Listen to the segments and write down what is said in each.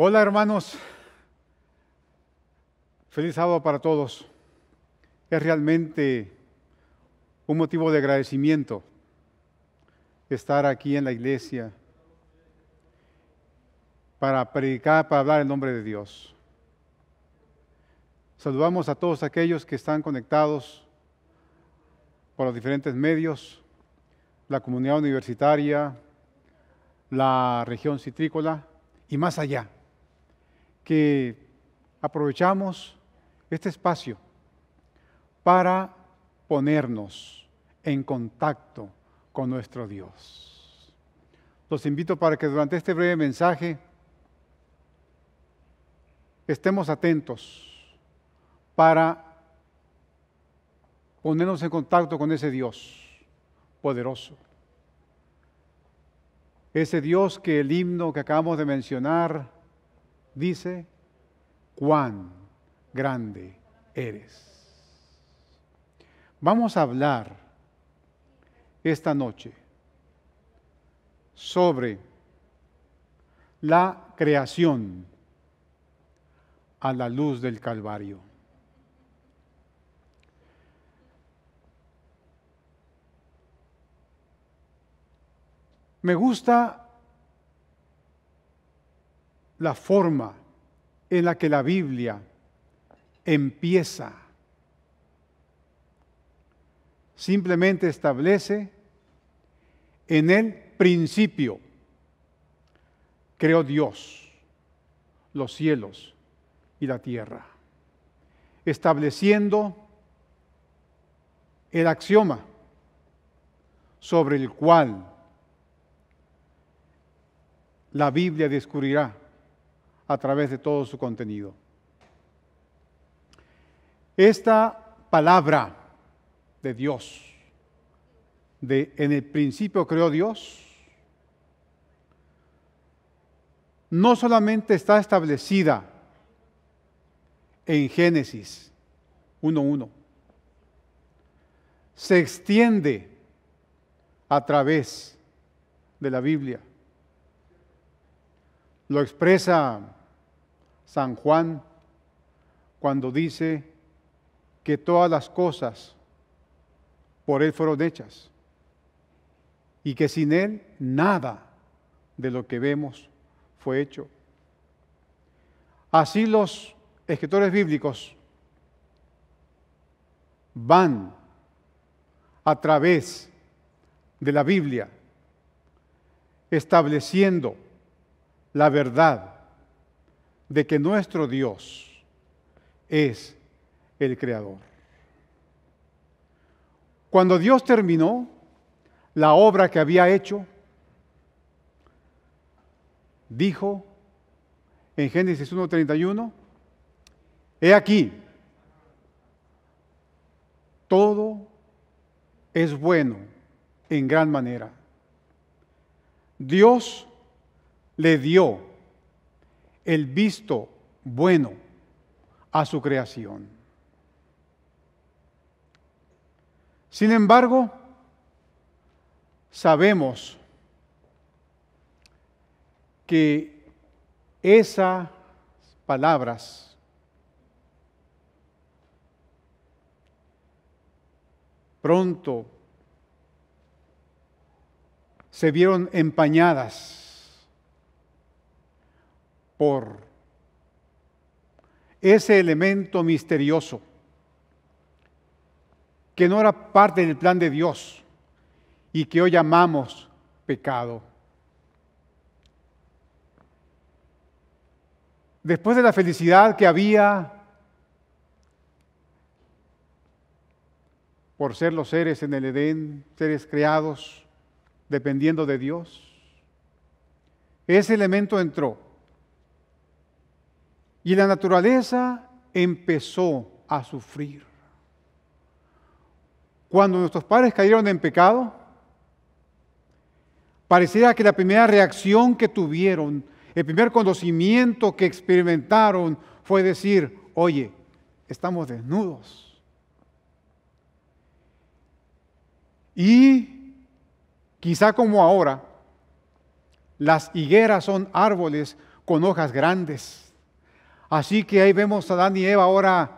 Hola hermanos, feliz sábado para todos. Es realmente un motivo de agradecimiento estar aquí en la iglesia para predicar, para hablar el nombre de Dios. Saludamos a todos aquellos que están conectados por los diferentes medios, la comunidad universitaria, la región citrícola y más allá que aprovechamos este espacio para ponernos en contacto con nuestro Dios. Los invito para que durante este breve mensaje estemos atentos para ponernos en contacto con ese Dios poderoso. Ese Dios que el himno que acabamos de mencionar dice, cuán grande eres. Vamos a hablar esta noche sobre la creación a la luz del Calvario. Me gusta la forma en la que la Biblia empieza. Simplemente establece en el principio, creó Dios los cielos y la tierra, estableciendo el axioma sobre el cual la Biblia descubrirá a través de todo su contenido. Esta palabra de Dios, de en el principio creó Dios, no solamente está establecida en Génesis 1.1, se extiende a través de la Biblia. Lo expresa San Juan cuando dice que todas las cosas por Él fueron hechas y que sin Él nada de lo que vemos fue hecho. Así los escritores bíblicos van a través de la Biblia estableciendo la verdad de que nuestro Dios es el creador. Cuando Dios terminó la obra que había hecho, dijo en Génesis 1.31, he aquí, todo es bueno en gran manera. Dios le dio el visto bueno a su creación. Sin embargo, sabemos que esas palabras pronto se vieron empañadas por ese elemento misterioso que no era parte del plan de Dios y que hoy llamamos pecado. Después de la felicidad que había por ser los seres en el Edén, seres creados, dependiendo de Dios, ese elemento entró y la naturaleza empezó a sufrir. Cuando nuestros padres cayeron en pecado, pareciera que la primera reacción que tuvieron, el primer conocimiento que experimentaron fue decir, oye, estamos desnudos. Y quizá como ahora, las higueras son árboles con hojas grandes Así que ahí vemos a Adán y Eva ahora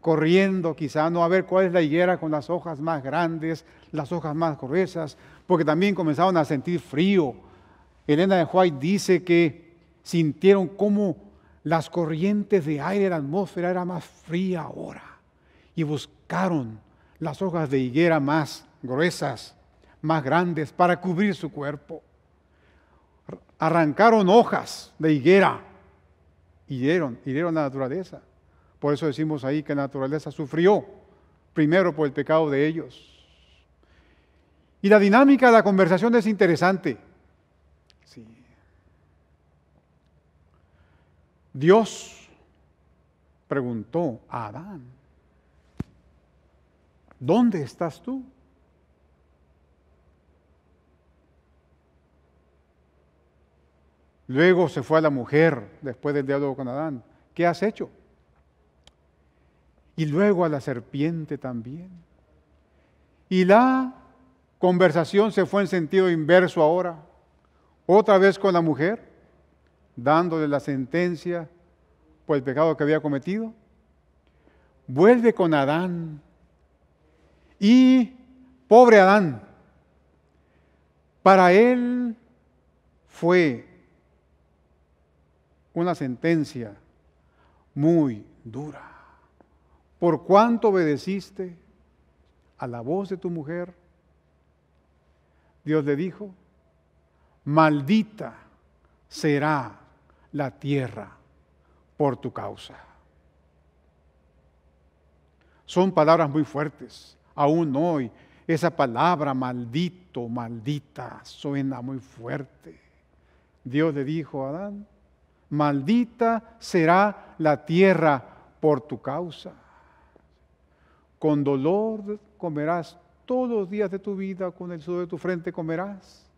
corriendo, quizá no a ver cuál es la higuera con las hojas más grandes, las hojas más gruesas, porque también comenzaron a sentir frío. Elena de White dice que sintieron cómo las corrientes de aire, la atmósfera era más fría ahora, y buscaron las hojas de higuera más gruesas, más grandes, para cubrir su cuerpo. Arrancaron hojas de higuera Hirieron, hirieron la naturaleza. Por eso decimos ahí que la naturaleza sufrió primero por el pecado de ellos. Y la dinámica de la conversación es interesante. Dios preguntó a Adán, ¿dónde estás tú? Luego se fue a la mujer después del diálogo con Adán. ¿Qué has hecho? Y luego a la serpiente también. Y la conversación se fue en sentido inverso ahora. Otra vez con la mujer, dándole la sentencia por el pecado que había cometido. Vuelve con Adán. Y pobre Adán, para él fue una sentencia muy dura. Por cuanto obedeciste a la voz de tu mujer, Dios le dijo, maldita será la tierra por tu causa. Son palabras muy fuertes. Aún hoy esa palabra maldito, maldita, suena muy fuerte. Dios le dijo a Adán, maldita será la tierra por tu causa. Con dolor comerás todos los días de tu vida, con el sudor de tu frente comerás.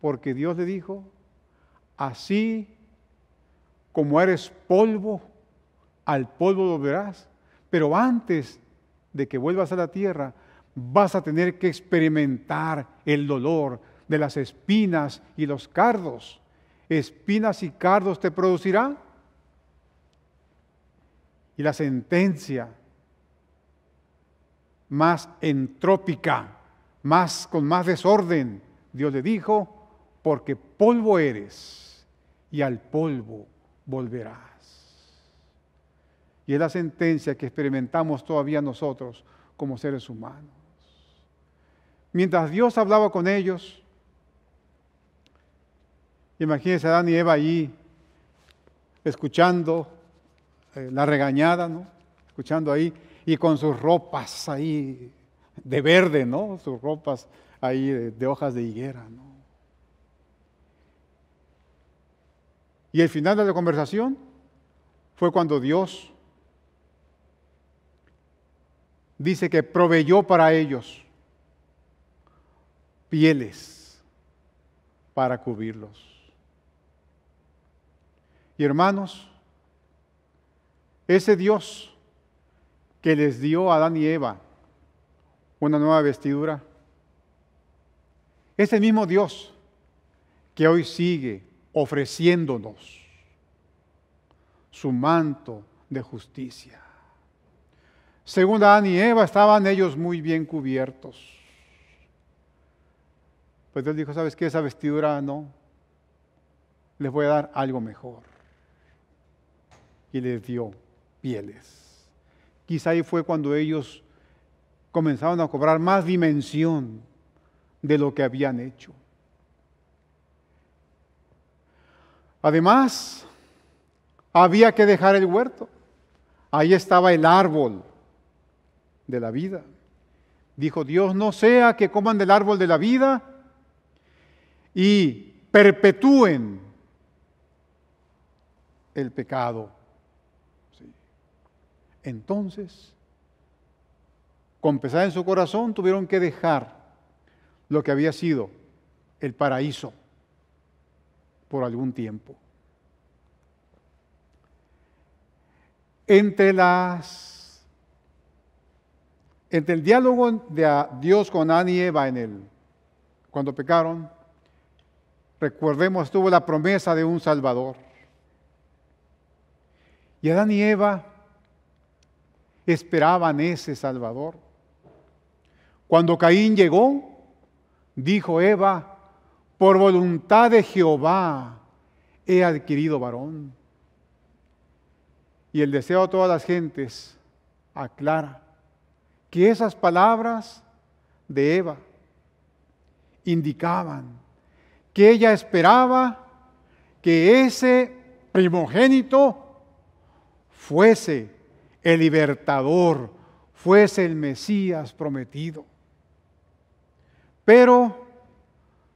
Porque Dios le dijo, así como eres polvo, al polvo volverás. Pero antes de que vuelvas a la tierra, vas a tener que experimentar el dolor de las espinas y los cardos espinas y cardos te producirá. Y la sentencia más entrópica, más con más desorden, Dios le dijo, porque polvo eres y al polvo volverás. Y es la sentencia que experimentamos todavía nosotros como seres humanos. Mientras Dios hablaba con ellos, Imagínense a Adán y Eva ahí, escuchando eh, la regañada, ¿no? Escuchando ahí y con sus ropas ahí de verde, ¿no? Sus ropas ahí de, hojas de higuera, ¿no? Y el final de la conversación fue cuando Dios dice que proveyó para ellos pieles para cubrirlos. Y hermanos, ese Dios que les dio a Adán y Eva una nueva vestidura, ese mismo Dios que hoy sigue ofreciéndonos su manto de justicia. Según Adán y Eva estaban ellos muy bien cubiertos. Pues él dijo, ¿sabes qué? Esa vestidura no. Les voy a dar algo mejor y les dio pieles. Quizá ahí fue cuando ellos comenzaron a cobrar más dimensión de lo que habían hecho. Además, había que dejar el huerto. Ahí estaba el árbol de la vida. Dijo Dios, no sea que coman del árbol de la vida y perpetúen el pecado. Entonces, con pesar en su corazón, tuvieron que dejar lo que había sido el paraíso por algún tiempo. Entre las entre el diálogo de Dios con Adán y Eva en el, cuando pecaron, recordemos, estuvo la promesa de un Salvador. Y Adán y Eva esperaban ese Salvador. Cuando Caín llegó, dijo Eva, por voluntad de Jehová he adquirido varón. Y el deseo de todas las gentes aclara que esas palabras de Eva indicaban que ella esperaba que ese primogénito fuese el libertador, fuese el Mesías prometido. Pero,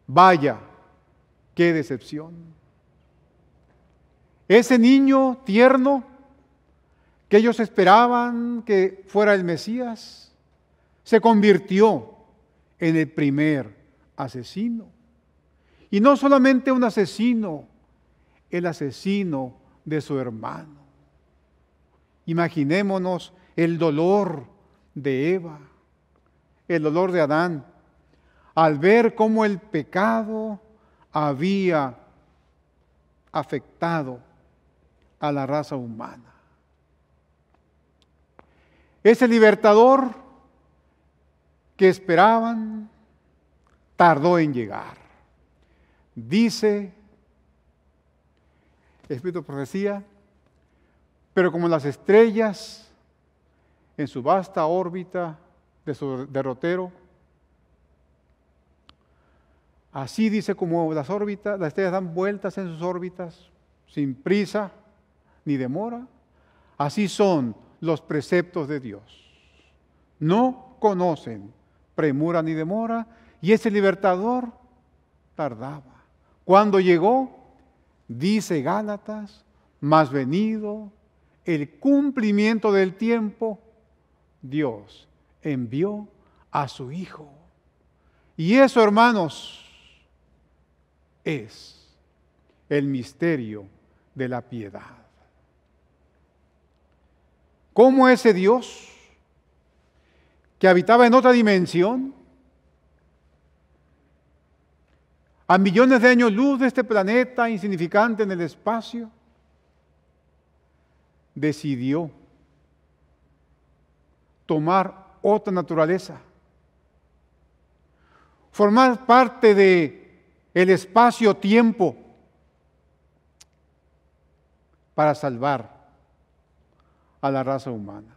vaya, qué decepción. Ese niño tierno que ellos esperaban que fuera el Mesías, se convirtió en el primer asesino. Y no solamente un asesino, el asesino de su hermano. Imaginémonos el dolor de Eva, el dolor de Adán, al ver cómo el pecado había afectado a la raza humana. Ese libertador que esperaban tardó en llegar. Dice, Espíritu Profecía, pero como las estrellas en su vasta órbita de su derrotero, así dice como las órbitas, las estrellas dan vueltas en sus órbitas sin prisa ni demora, así son los preceptos de Dios. No conocen premura ni demora, y ese libertador tardaba. Cuando llegó, dice Gálatas, más venido el cumplimiento del tiempo, Dios envió a su Hijo. Y eso, hermanos, es el misterio de la piedad. ¿Cómo ese Dios que habitaba en otra dimensión, a millones de años luz de este planeta insignificante en el espacio, decidió tomar otra naturaleza, formar parte de el espacio-tiempo para salvar a la raza humana.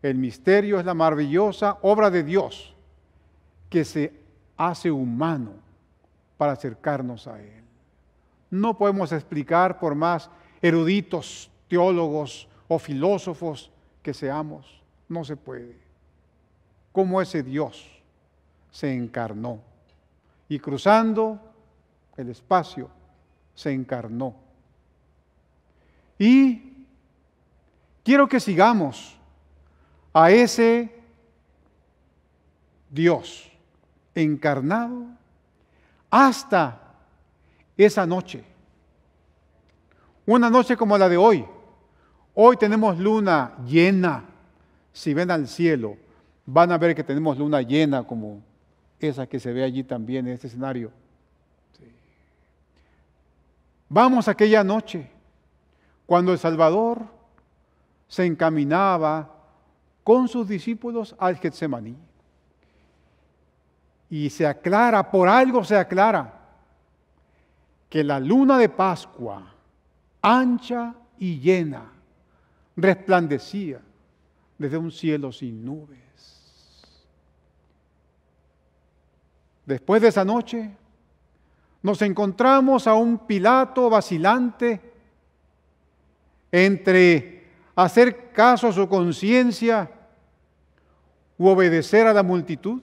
El misterio es la maravillosa obra de Dios que se hace humano para acercarnos a Él. No podemos explicar por más eruditos, teólogos o filósofos que seamos. No se puede. Como ese Dios se encarnó y cruzando el espacio se encarnó. Y quiero que sigamos a ese Dios encarnado hasta esa noche una noche como la de hoy. Hoy tenemos luna llena. Si ven al cielo, van a ver que tenemos luna llena como esa que se ve allí también en este escenario. Vamos aquella noche, cuando el Salvador se encaminaba con sus discípulos al Getsemaní. Y se aclara, por algo se aclara, que la luna de Pascua ancha y llena, resplandecía desde un cielo sin nubes. Después de esa noche, nos encontramos a un Pilato vacilante entre hacer caso a su conciencia u obedecer a la multitud.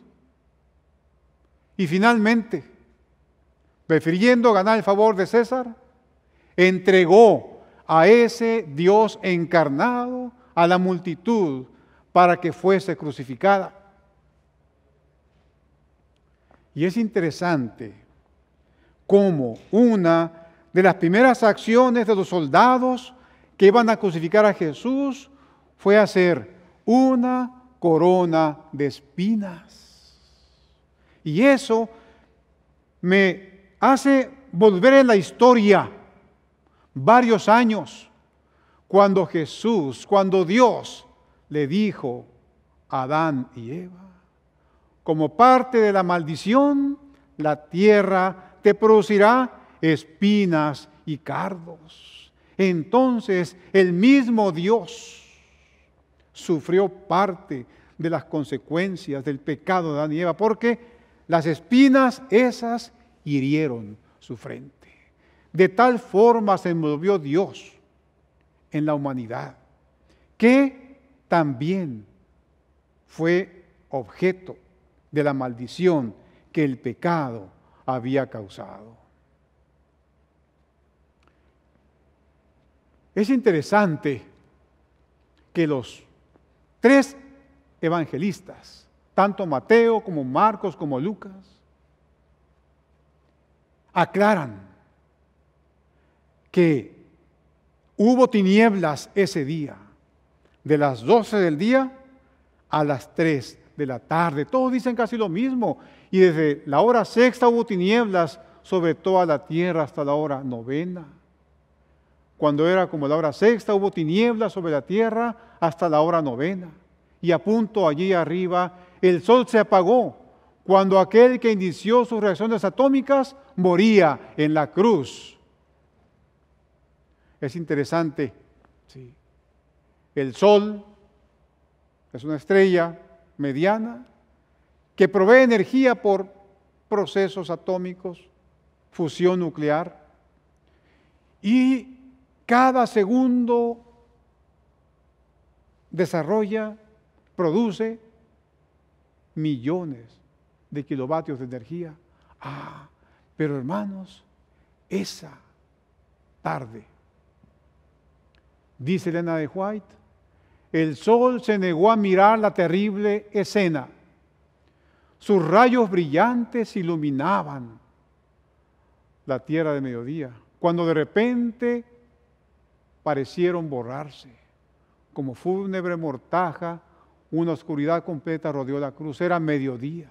Y finalmente, prefiriendo ganar el favor de César, entregó a ese Dios encarnado a la multitud para que fuese crucificada. Y es interesante cómo una de las primeras acciones de los soldados que iban a crucificar a Jesús fue hacer una corona de espinas. Y eso me hace volver en la historia varios años, cuando Jesús, cuando Dios le dijo a Adán y Eva, como parte de la maldición, la tierra te producirá espinas y cardos. Entonces el mismo Dios sufrió parte de las consecuencias del pecado de Adán y Eva, porque las espinas esas hirieron su frente. De tal forma se movió Dios en la humanidad, que también fue objeto de la maldición que el pecado había causado. Es interesante que los tres evangelistas, tanto Mateo como Marcos como Lucas, aclaran que hubo tinieblas ese día, de las 12 del día a las 3 de la tarde. Todos dicen casi lo mismo. Y desde la hora sexta hubo tinieblas sobre toda la tierra hasta la hora novena. Cuando era como la hora sexta hubo tinieblas sobre la tierra hasta la hora novena. Y a punto allí arriba el sol se apagó cuando aquel que inició sus reacciones atómicas moría en la cruz es interesante. Sí. El Sol es una estrella mediana que provee energía por procesos atómicos, fusión nuclear, y cada segundo desarrolla, produce millones de kilovatios de energía. Ah, pero hermanos, esa tarde dice Elena de White, el sol se negó a mirar la terrible escena. Sus rayos brillantes iluminaban la tierra de mediodía, cuando de repente parecieron borrarse. Como fúnebre mortaja, una oscuridad completa rodeó la cruz. Era mediodía.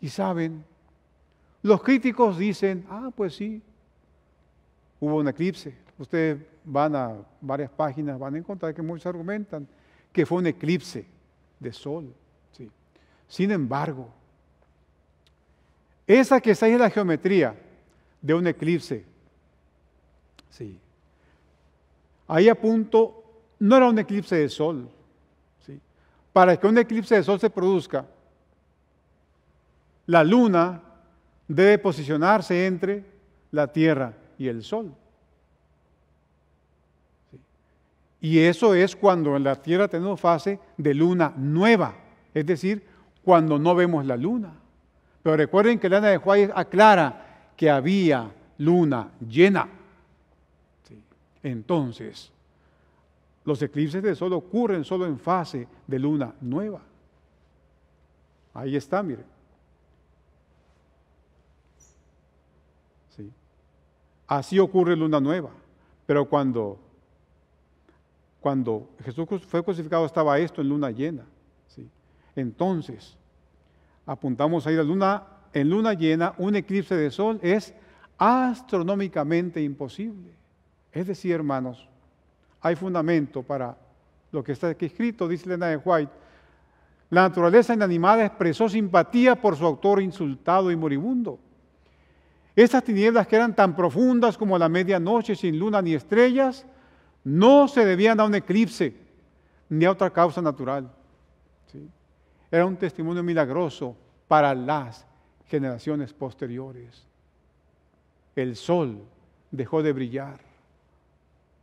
Y saben, los críticos dicen, ah, pues sí, hubo un eclipse, ustedes van a varias páginas, van a encontrar que muchos argumentan que fue un eclipse de sol. ¿sí? Sin embargo, esa que está en la geometría de un eclipse. Sí. Ahí punto no era un eclipse de sol. ¿sí? Para que un eclipse de sol se produzca, la luna debe posicionarse entre la Tierra y el Sol. Y eso es cuando en la Tierra tenemos fase de luna nueva, es decir, cuando no vemos la luna. Pero recuerden que Ana de Juárez aclara que había luna llena. Entonces, los eclipses de sol ocurren solo en fase de luna nueva. Ahí está, miren. Así ocurre luna nueva. Pero cuando cuando Jesús fue crucificado estaba esto en luna llena. Entonces, apuntamos ahí la luna, en luna llena un eclipse de sol es astronómicamente imposible. Es decir, hermanos, hay fundamento para lo que está aquí escrito, dice Lena de White. La naturaleza inanimada expresó simpatía por su autor insultado y moribundo. Estas tinieblas que eran tan profundas como la medianoche sin luna ni estrellas, no se debían a un eclipse ni a otra causa natural. Era un testimonio milagroso para las generaciones posteriores. El sol dejó de brillar,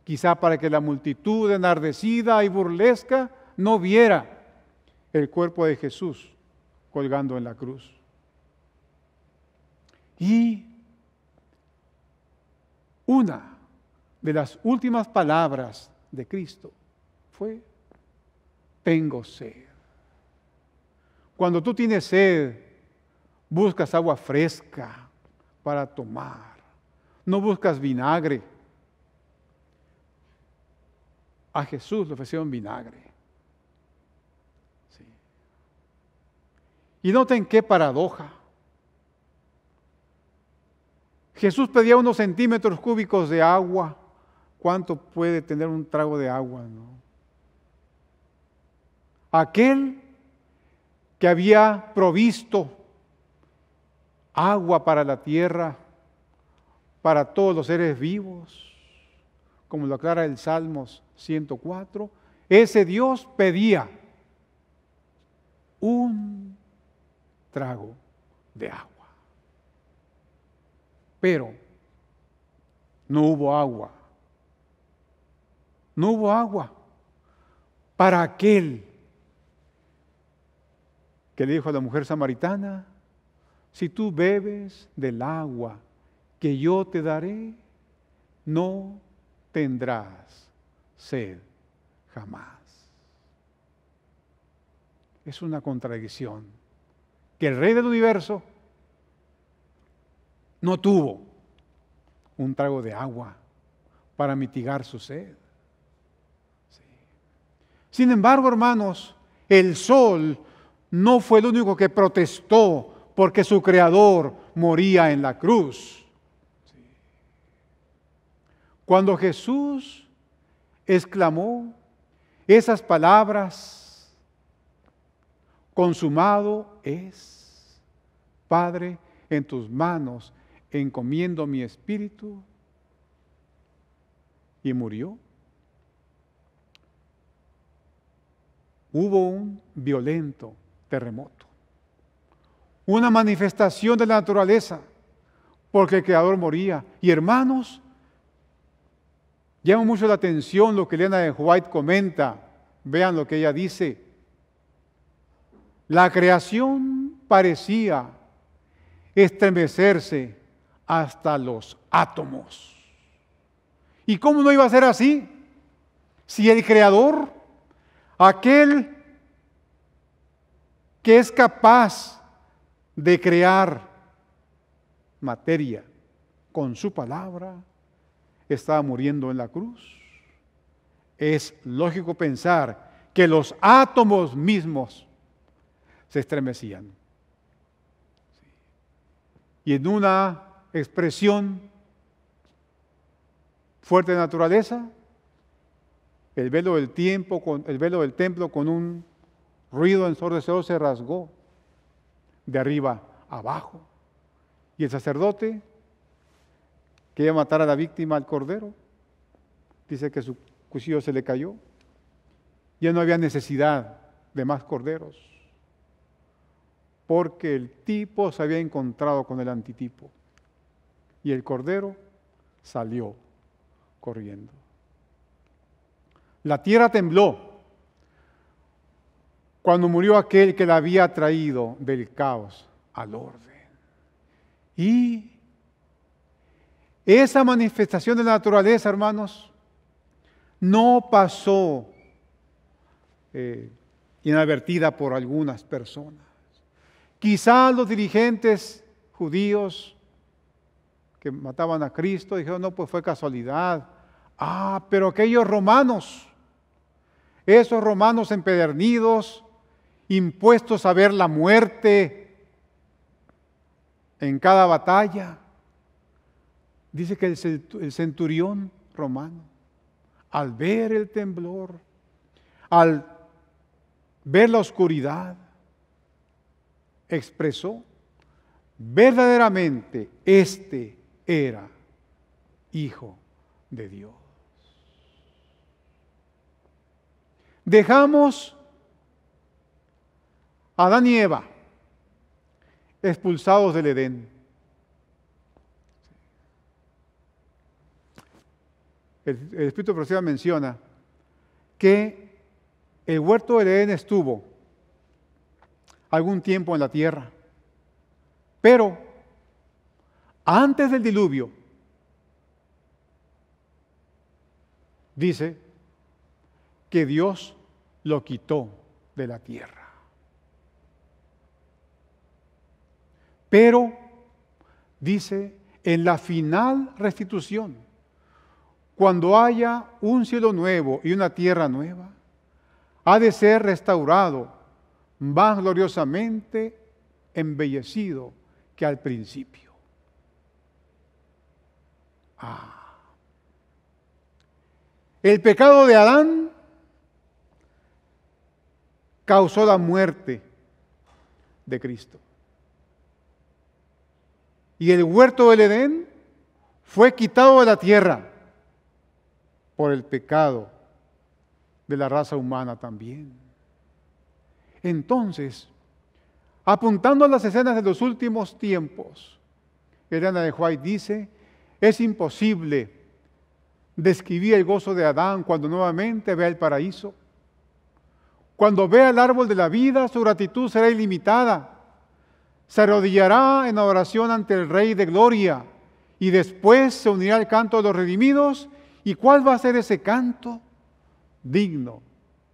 quizá para que la multitud enardecida y burlesca no viera el cuerpo de Jesús colgando en la cruz. Y una de las últimas palabras de Cristo fue, tengo sed. Cuando tú tienes sed, buscas agua fresca para tomar, no buscas vinagre. A Jesús le ofrecieron vinagre. Y noten qué paradoja. Jesús pedía unos centímetros cúbicos de agua cuánto puede tener un trago de agua. Aquel que había provisto agua para la tierra, para todos los seres vivos, como lo aclara el Salmos 104, ese Dios pedía un trago de agua. Pero no hubo agua no hubo agua para aquel que le dijo a la mujer samaritana, si tú bebes del agua que yo te daré, no tendrás sed jamás. Es una contradicción que el rey del universo no tuvo un trago de agua para mitigar su sed. Sin embargo, hermanos, el sol no fue el único que protestó porque su creador moría en la cruz. Cuando Jesús exclamó esas palabras, consumado es, Padre, en tus manos encomiendo mi espíritu, y murió. hubo un violento terremoto, una manifestación de la naturaleza, porque el Creador moría. Y hermanos, llama mucho la atención lo que Elena de White comenta, vean lo que ella dice. La creación parecía estremecerse hasta los átomos. ¿Y cómo no iba a ser así? Si el creador aquel que es capaz de crear materia con su palabra, estaba muriendo en la cruz. Es lógico pensar que los átomos mismos se estremecían. Y en una expresión fuerte de naturaleza, el velo del tiempo, con, el velo del templo con un ruido ensordecedor se rasgó de arriba abajo. Y el sacerdote que iba a matar a la víctima, al cordero, dice que su cuchillo se le cayó. Ya no había necesidad de más corderos, porque el tipo se había encontrado con el antitipo. Y el cordero salió corriendo. La tierra tembló cuando murió aquel que la había traído del caos al orden. Y esa manifestación de la naturaleza, hermanos, no pasó eh, inadvertida por algunas personas. Quizás los dirigentes judíos que mataban a Cristo dijeron, no, pues fue casualidad. Ah, pero aquellos romanos esos romanos empedernidos, impuestos a ver la muerte en cada batalla. Dice que el centurión romano, al ver el temblor, al ver la oscuridad, expresó, verdaderamente este era hijo de Dios. dejamos a Adán y Eva expulsados del Edén. El, Espíritu Profético menciona que el huerto del Edén estuvo algún tiempo en la tierra, pero antes del diluvio, dice que Dios lo quitó de la tierra. Pero, dice, en la final restitución, cuando haya un cielo nuevo y una tierra nueva, ha de ser restaurado más gloriosamente embellecido que al principio. Ah. El pecado de Adán causó la muerte de Cristo. Y el huerto del Edén fue quitado de la tierra por el pecado de la raza humana también. Entonces, apuntando a las escenas de los últimos tiempos, Elena de White dice, es imposible describir el gozo de Adán cuando nuevamente vea el paraíso cuando vea el árbol de la vida, su gratitud será ilimitada. Se arrodillará en oración ante el Rey de Gloria y después se unirá al canto de los redimidos. ¿Y cuál va a ser ese canto? Digno,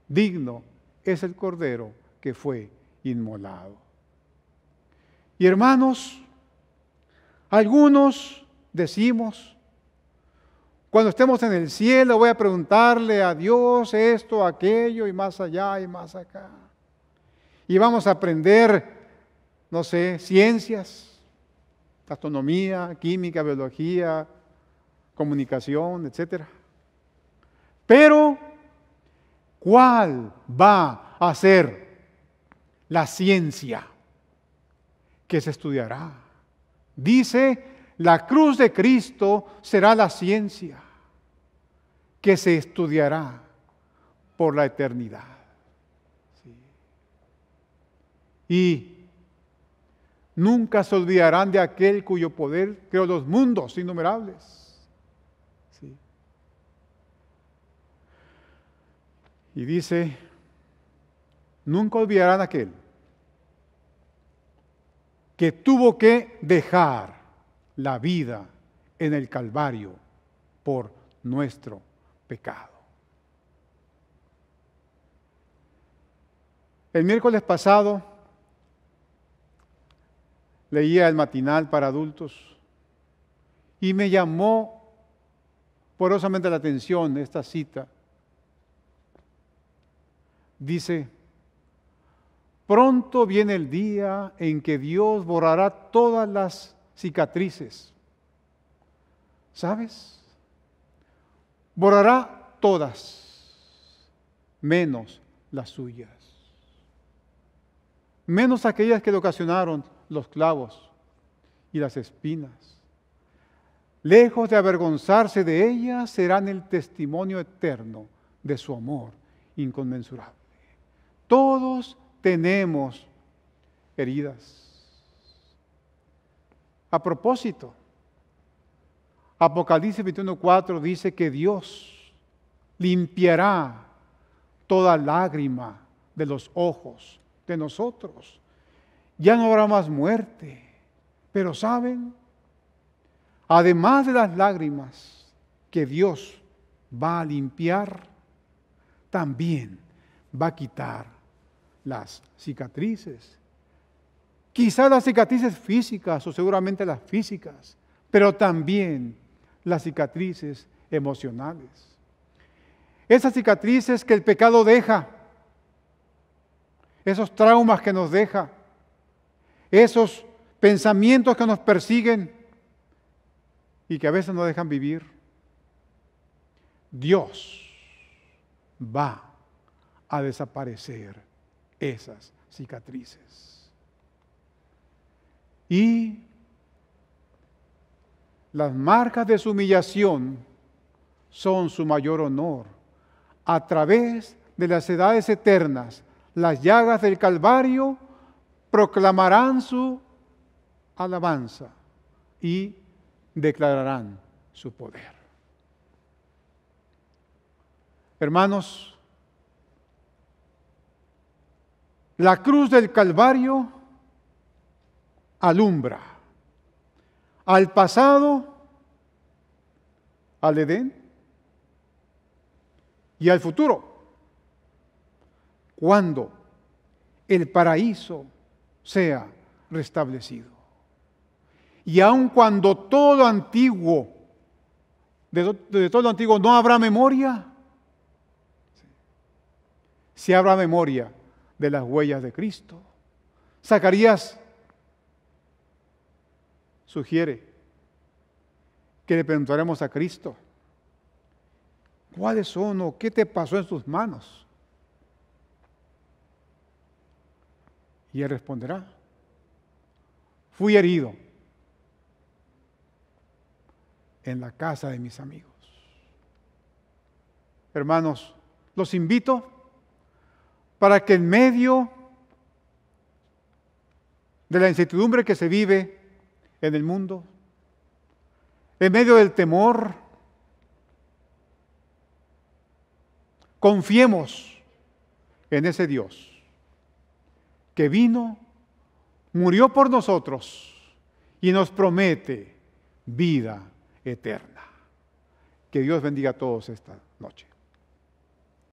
digno es el Cordero que fue inmolado. Y hermanos, algunos decimos, cuando estemos en el cielo voy a preguntarle a Dios esto, aquello y más allá y más acá. Y vamos a aprender, no sé, ciencias, astronomía, química, biología, comunicación, etc. Pero, ¿cuál va a ser la ciencia que se estudiará? Dice la cruz de Cristo será la ciencia que se estudiará por la eternidad. Y nunca se olvidarán de aquel cuyo poder creó los mundos innumerables. Y dice, nunca olvidarán aquel que tuvo que dejar la vida en el Calvario por nuestro pecado. El miércoles pasado leía el matinal para adultos y me llamó porosamente la atención esta cita. Dice, pronto viene el día en que Dios borrará todas las cicatrices. ¿Sabes? Borrará todas, menos las suyas. Menos aquellas que le ocasionaron los clavos y las espinas. Lejos de avergonzarse de ellas, serán el testimonio eterno de su amor inconmensurable. Todos tenemos heridas a propósito. Apocalipsis 21.4 dice que Dios limpiará toda lágrima de los ojos de nosotros. Ya no habrá más muerte. Pero saben, además de las lágrimas que Dios va a limpiar, también va a quitar las cicatrices Quizás las cicatrices físicas o seguramente las físicas, pero también las cicatrices emocionales. Esas cicatrices que el pecado deja, esos traumas que nos deja, esos pensamientos que nos persiguen y que a veces nos dejan vivir. Dios va a desaparecer esas cicatrices. Y las marcas de su humillación son su mayor honor. A través de las edades eternas, las llagas del Calvario proclamarán su alabanza y declararán su poder. Hermanos, la cruz del Calvario alumbra. Al pasado, al Edén y al futuro. Cuando el paraíso sea restablecido. Y aun cuando todo lo antiguo, de, todo lo antiguo no habrá memoria, si habrá memoria de las huellas de Cristo. Zacarías sugiere que le preguntaremos a Cristo, ¿cuáles son o qué te pasó en sus manos? Y Él responderá, fui herido en la casa de mis amigos. Hermanos, los invito para que en medio de la incertidumbre que se vive, en el mundo, en medio del temor. Confiemos en ese Dios que vino, murió por nosotros y nos promete vida eterna. Que Dios bendiga a todos esta noche.